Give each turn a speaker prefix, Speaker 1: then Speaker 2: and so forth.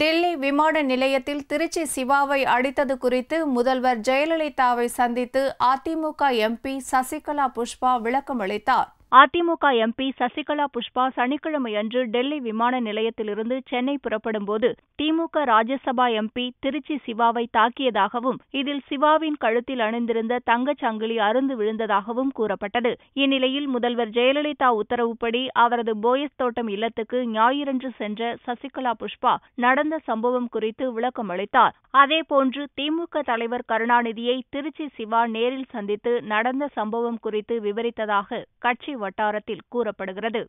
Speaker 1: டெல்லி விமான நிலையத்தில் திருச்சி சிவாவை அடித்தது குறித்து முதல்வர் ஜெயலலிதாவை சந்தித்து அதிமுக எம்பி சசிகலா புஷ்பா விளக்கம் அளித்தார் அதிமுக எம்பி சசிகலா புஷ்பா
Speaker 2: சனிக்கிழமை அன்று டெல்லி விமான நிலையத்திலிருந்து சென்னை புறப்படும்போது திமுக ராஜ்யசபா எம்பி திருச்சி சிவாவை தாக்கியதாகவும் இதில் சிவாவின் கழுத்தில் அணிந்திருந்த தங்கச் சங்கிலி அருந்து விழுந்ததாகவும் கூறப்பட்டது இந்நிலையில் முதல்வர் ஜெயலலிதா உத்தரவுப்படி அவரது போயஸ் தோட்டம் இல்லத்துக்கு ஞாயிறன்று சென்ற சசிகலா புஷ்பா நடந்த சம்பவம் குறித்து விளக்கம் அளித்தார் அதேபோன்று திமுக தலைவர் கருணாநிதியை திருச்சி சிவா நேரில் சந்தித்து நடந்த சம்பவம் குறித்து விவரித்ததாக கட்சி வட்டாரத்தில் கூறப்படுகிறது